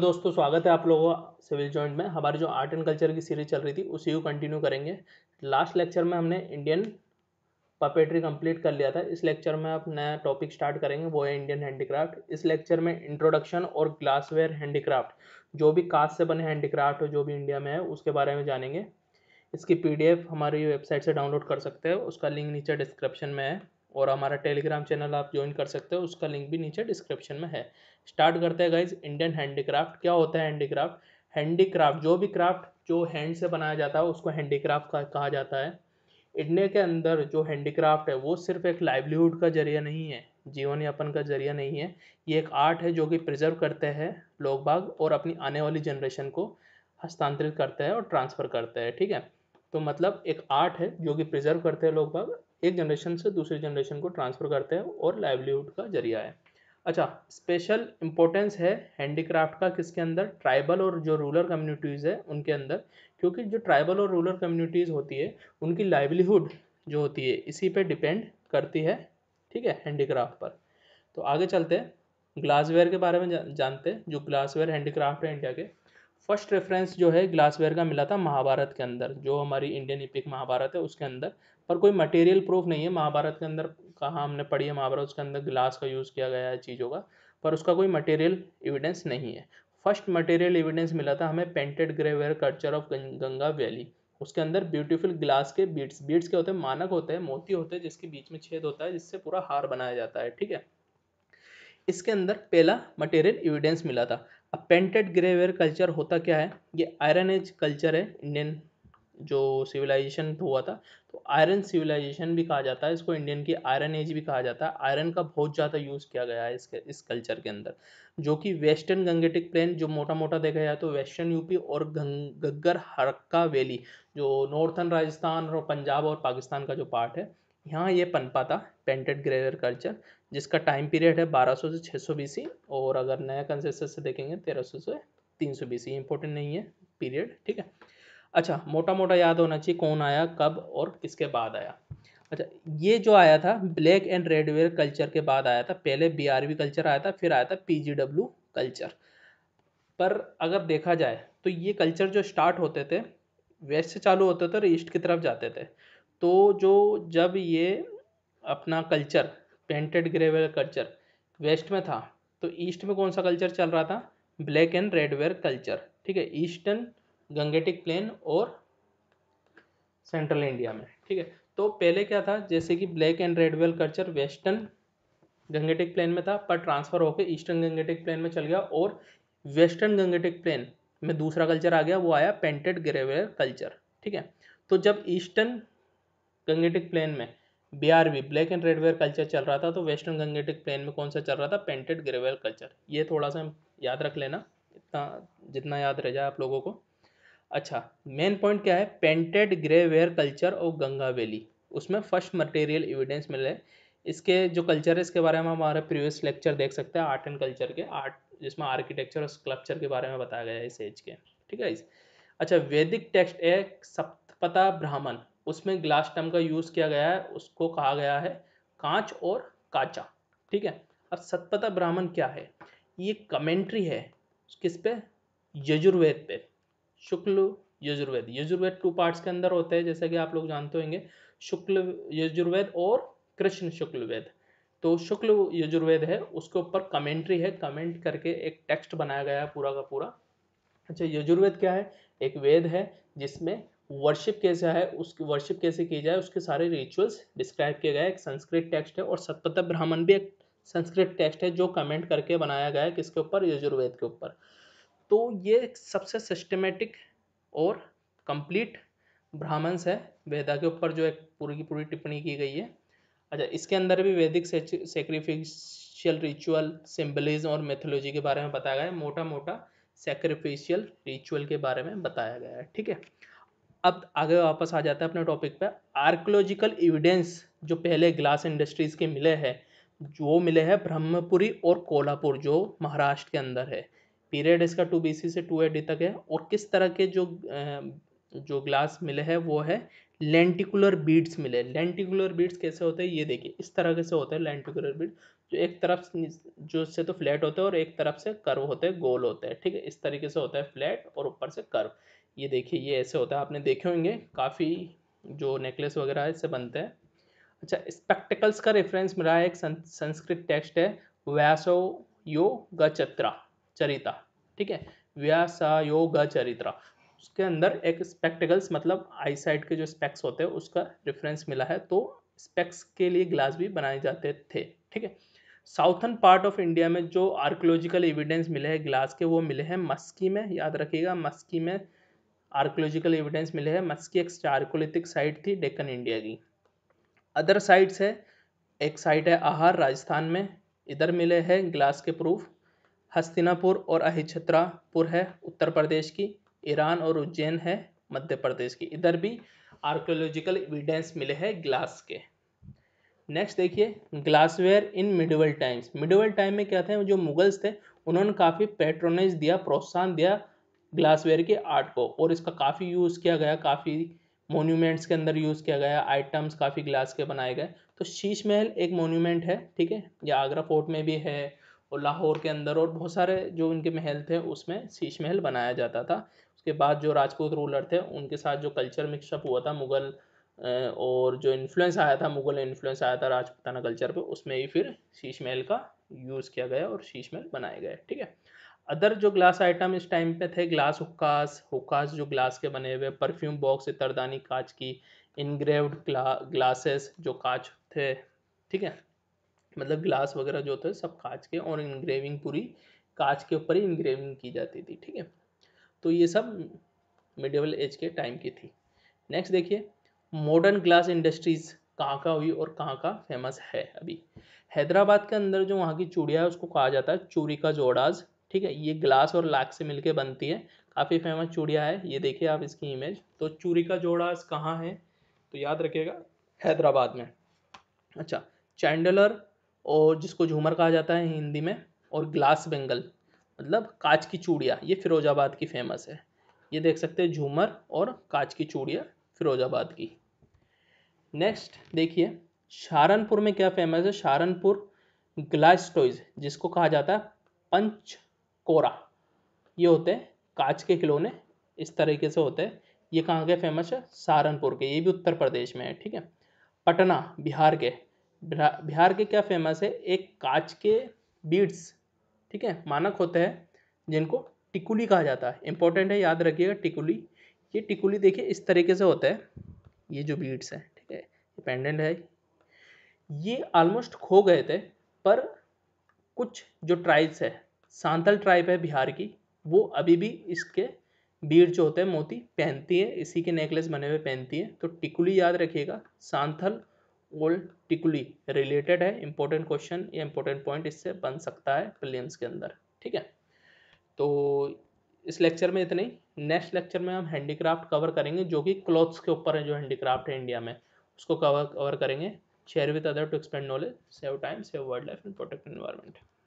दोस्तों स्वागत है आप लोगों का सिविल जॉइंट में हमारी जो आर्ट एंड कल्चर की सीरीज चल रही थी उसी को कंटिन्यू करेंगे लास्ट लेक्चर में हमने इंडियन पपेट्री कंप्लीट कर लिया था इस लेक्चर में आप नया टॉपिक स्टार्ट करेंगे वो है इंडियन हैंडीक्राफ्ट इस लेक्चर में इंट्रोडक्शन और ग्लासवेयर हैंडीक्राफ्ट जो भी कास्ट से बने हैंडीक्राफ्ट जो भी इंडिया में है उसके बारे में जानेंगे इसकी पी हमारी वेबसाइट से डाउनलोड कर सकते हो उसका लिंक नीचे डिस्क्रिप्शन में है और हमारा टेलीग्राम चैनल आप ज्वाइन कर सकते हो उसका लिंक भी नीचे डिस्क्रिप्शन में है स्टार्ट करते हैं गाइज इंडियन हैंडीक्राफ्ट क्या होता है हैंडीक्राफ्ट हैंडीक्राफ्ट जो भी क्राफ्ट जो हैंड से बनाया जाता है उसको हैंडीक्राफ्ट कहा जाता है इंडिया के अंदर जो हैंडीक्राफ्ट है वो सिर्फ एक लाइवलीहुड का जरिया नहीं है जीवन यापन का जरिया नहीं है ये एक आर्ट है जो कि प्रिजर्व करते हैं लोग बाग और अपनी आने वाली जनरेशन को हस्तांतरित करते हैं और ट्रांसफ़र करते हैं ठीक है तो मतलब एक आर्ट है जो कि प्रिजर्व करते हैं लोग बाग एक जनरेशन से दूसरी जनरेशन को ट्रांसफ़र करते हैं और लाइवलीहुड का जरिया है अच्छा स्पेशल इम्पोर्टेंस है हैंडीक्राफ्ट का किसके अंदर ट्राइबल और जो रूरल कम्युनिटीज़ है उनके अंदर क्योंकि जो ट्राइबल और रूरल कम्युनिटीज़ होती है उनकी लाइवलीहुड जो होती है इसी पे डिपेंड करती है ठीक है हैंडीक्राफ्ट पर तो आगे चलते हैं ग्लासवेयर के बारे में जानते हैं जो ग्लासवेयर हैंडीक्राफ्ट है इंडिया के फर्स्ट रेफरेंस जो है ग्लासवेयर का मिला था महाभारत के अंदर जो हमारी इंडियन इपिक महाभारत है उसके अंदर पर कोई मटेरियल प्रूफ नहीं है महाभारत के अंदर कहाँ हमने पढ़ी है महाभारत उसके अंदर ग्लास का यूज़ किया गया है चीज़ों का पर उसका कोई मटेरियल एविडेंस नहीं है फर्स्ट मटेरियल एविडेंस मिला था हमें painted greyware culture of Ganga valley उसके अंदर ब्यूटीफुल ग्लास के बीट्स बीट्स के होते हैं मानक होते हैं मोती होते हैं जिसके बीच में छेद होता है जिससे पूरा हार बनाया जाता है ठीक है इसके अंदर पहला मटेरियल एविडेंस मिला था अब पेंटेड ग्रेवेयर कल्चर होता क्या है ये आयरन एज कल्चर है इंडियन जो सिविलाइजेशन हुआ था तो आयरन सिविलाइजेशन भी कहा जाता है इसको इंडियन की आयरन एज भी कहा जाता है आयरन का बहुत ज़्यादा यूज़ किया गया है इसके इस कल्चर के अंदर जो कि वेस्टर्न गंगेटिक प्लेन जो मोटा मोटा देखा जाए तो वेस्टर्न यूपी और गंग गग्गर हरक्का वैली जो नॉर्थन राजस्थान और पंजाब और पाकिस्तान का जो पार्ट है यहाँ ये पनपा था पेंटेड ग्रेवर कल्चर जिसका टाइम पीरियड है 1200 से 600 बीसी और अगर नया कंसेसस से देखेंगे 1300 से 300 बीसी इंपॉर्टेंट नहीं है पीरियड ठीक है अच्छा मोटा मोटा याद होना चाहिए कौन आया कब और किसके बाद आया अच्छा ये जो आया था black and red ware culture के बाद आया था पहले बी कल्चर आया था फिर आया था पी कल्चर पर अगर देखा जाए तो ये कल्चर जो स्टार्ट होते थे वेस्ट से चालू होते थे और ईस्ट की तरफ जाते थे तो जो जब ये अपना culture painted greyware culture west में था तो ईस्ट में कौन सा कल्चर चल रहा था black and red ware culture ठीक है ईस्टर्न गंगेटिक प्लेन और सेंट्रल इंडिया में ठीक है तो पहले क्या था जैसे कि black and red culture western Gangetic plain में था पर ट्रांसफ़र होकर ईस्टर्न गंगेटिक प्लेन में चल गया और वेस्टर्न गंगेटिक प्लेन में दूसरा कल्चर आ गया वो आया पेंटेड ग्रेवेयर कल्चर ठीक है तो जब ईस्टर्न गंगेटिक प्लेन में BRB black and red ware culture चल रहा था तो वेस्टर्न गंगेटिक प्लेन में कौन सा चल रहा था पेंटेड ग्रेवेल कल्चर ये थोड़ा सा याद रख लेना इतना जितना याद रह जाए आप लोगों को अच्छा मेन पॉइंट क्या है पेंटेड ग्रे वेयर कल्चर और गंगा वैली उसमें फर्स्ट मटेरियल एविडेंस मिल है इसके जो कल्चर है इसके बारे में हमारे प्रीवियस लेक्चर देख सकते हैं आर्ट एंड कल्चर के आर्ट जिसमें आर्किटेक्चर और स्कल्पचर के बारे में बताया गया है इस एज के ठीक है इस अच्छा वैदिक टेक्स्ट है सप्तपता ब्राह्मण उसमें ग्लास टम का यूज़ किया गया है उसको कहा गया है कांच और काचा ठीक है अब सतपता ब्राह्मण क्या है ये कमेंट्री है किस पे यजुर्वेद पे शुक्ल यजुर्वेद यजुर्वेद टू पार्ट्स के अंदर होते हैं जैसे कि आप लोग जानते होंगे शुक्ल यजुर्वेद और कृष्ण शुक्लवेद तो शुक्ल यजुर्वेद है उसके ऊपर कमेंट्री है कमेंट करके एक टेक्स्ट बनाया गया है पूरा का पूरा अच्छा यजुर्वेद क्या है एक वेद है जिसमें वर्शिप कैसे है उसकी वर्शिप कैसे की जाए उसके सारे रिचुअल्स डिस्क्राइब किए गए एक संस्कृत टेक्स्ट है और सतपत ब्राह्मण भी एक संस्कृत टेक्स्ट है जो कमेंट करके बनाया गया है किसके ऊपर यजुर्वेद के ऊपर तो ये सबसे सिस्टमेटिक और कंप्लीट ब्राह्मण्स है वेदा के ऊपर जो एक पूरी की पूरी टिप्पणी की गई है अच्छा इसके अंदर भी वैदिक सेक्रीफिशियल रिचुअल सिम्बलिज्म और मेथोलॉजी के बारे में बताया गया है मोटा मोटा सेक्रीफिशियल रिचुअल के बारे में बताया गया है ठीक है अब आगे वापस आ जाते हैं अपने टॉपिक पे आर्कोलॉजिकल एविडेंस जो पहले ग्लास इंडस्ट्रीज़ के मिले हैं जो मिले हैं ब्रह्मपुरी और कोल्हापुर जो महाराष्ट्र के अंदर है पीरियड इसका टू बी सी से टू एडी तक है और किस तरह के जो जो ग्लास मिले हैं वो है लेंटिकुलर बीड्स मिले लेंटिकुलर बीड्स कैसे होते हैं ये देखिए इस तरह से होते हैं लेंटिकुलर बीड जो एक तरफ जो से तो फ्लैट होते हैं और एक तरफ से कर्व होते हैं गोल होते हैं ठीक है इस तरीके से होता है फ्लैट और ऊपर से कर्व ये देखिए ये ऐसे होता है आपने देखे होंगे काफ़ी जो नेकलेस वगैरह है इससे बनते हैं अच्छा स्पेक्टिकल्स का रेफरेंस मिला है एक संस्कृत टेक्स्ट है व्यासो यो गचत्रा चरिता ठीक है व्यासा ग चरित्रा उसके अंदर एक स्पेक्टिकल्स मतलब आई साइड के जो स्पेक्स होते हैं उसका रेफरेंस मिला है तो स्पेक्स के लिए ग्लास भी बनाए जाते थे ठीक है साउथर्न पार्ट ऑफ इंडिया में जो आर्कोलॉजिकल एविडेंस मिले हैं ग्लास के वो मिले हैं मस्की में याद रखिएगा मस्की में आर्कोलॉजिकल एविडेंस मिले हैं मस्की एक आर्कोलिथिक साइट थी डेक्कन इंडिया की अदर साइट्स है एक साइट है आहार राजस्थान में इधर मिले हैं ग्लास के प्रूफ हस्तिनापुर और अहिछत्रापुर है उत्तर प्रदेश की ईरान और उज्जैन है मध्य प्रदेश की इधर भी आर्कोलॉजिकल एविडेंस मिले हैं ग्लास के नेक्स्ट देखिए glassware in medieval times medieval time में क्या थे जो मुगल्स थे उन्होंने काफ़ी पेट्रोनेज दिया प्रोत्साहन दिया ग्लासवेयर के आर्ट को और इसका काफ़ी यूज़ किया गया काफ़ी मोन्यूमेंट्स के अंदर यूज़ किया गया आइटम्स काफ़ी ग्लास के बनाए गए तो शीश महल एक मोन्यूमेंट है ठीक है या आगरा फोर्ट में भी है और लाहौर के अंदर और बहुत सारे जो उनके महल थे उसमें शीश महल बनाया जाता था उसके बाद जो राजपूत रूलर थे उनके साथ जो कल्चर मिक्सअप हुआ था मुगल और जो इन्फ्लुएंस आया था मुगल इन्फ्लुएंस आया था राजपूताना कल्चर पे उसमें ही फिर शीश महल का यूज़ किया गया और शीश महल बनाए गए ठीक है अदर जो ग्लास आइटम इस टाइम पे थे ग्लास हुक्कास हुक्कास जो ग्लास के बने हुए परफ्यूम बॉक्स इतरदानी कांच की इनग्रेव्ड ग्ला, ग्लासेस जो कांच थे ठीक है मतलब ग्लास वगैरह जो थे सब कांच के और इन्ग्रेविंग पूरी कांच के ऊपर ही इन्ग्रेविंग की जाती थी ठीक है तो ये सब मिडिवल एज के टाइम की थी नेक्स्ट देखिए मॉडर्न ग्लास इंडस्ट्रीज़ कहाँ का हुई और कहाँ का फेमस है अभी हैदराबाद के अंदर जो वहाँ की चूड़िया है उसको कहा जाता है चूड़ी का जोड़ाज ठीक है ये ग्लास और लाख से मिलके बनती है काफ़ी फेमस चूड़िया है ये देखिए आप इसकी इमेज तो चूड़ी का जोड़ाज कहाँ है तो याद रखिएगा हैदराबाद में अच्छा चैंडलर और जिसको झूमर कहा जाता है हिंदी में और ग्लास बेंगल मतलब कांच की चूड़िया ये फिरोजाबाद की फेमस है ये देख सकते हैं झूमर और कांच की चूड़िया फिरोजाबाद की नेक्स्ट देखिए सहारनपुर में क्या फेमस है सहारनपुर ग्लास टॉयज जिसको कहा जाता है पंच कोरा ये होते हैं कांच के खिलौने इस तरीके से होते हैं ये कहाँ के फेमस है सहारनपुर के ये भी उत्तर प्रदेश में है ठीक है पटना बिहार के बिहार के क्या फेमस है एक कांच के बीड्स ठीक है मानक होते हैं जिनको टिकुली कहा जाता है इंपॉर्टेंट है याद रखिएगा टिकुली ये टिकुली देखिए इस तरीके से होता है ये जो बीड्स हैं ठीक है डिपेंडेंट है ये ऑलमोस्ट खो गए थे पर कुछ जो ट्राइब्स है सांतल ट्राइब है बिहार की वो अभी भी इसके बीड जो होते हैं मोती पहनती है इसी के नेकलेस बने हुए पहनती है तो टिकुली याद रखिएगा सांथल टिकुली रिलेटेड है इंपॉर्टेंट क्वेश्चन या इंपॉर्टेंट पॉइंट इससे बन सकता है प्रीलिम्स के अंदर ठीक है तो इस लेक्चर में इतने नेक्स्ट लेक्चर में हम हैंडीक्राफ्ट कवर करेंगे जो कि क्लॉथ्स के ऊपर है जो हैंडीक्राफ्ट है इंडिया में उसको कवर कवर करेंगे share with other to expand knowledge save time save world life and protect environment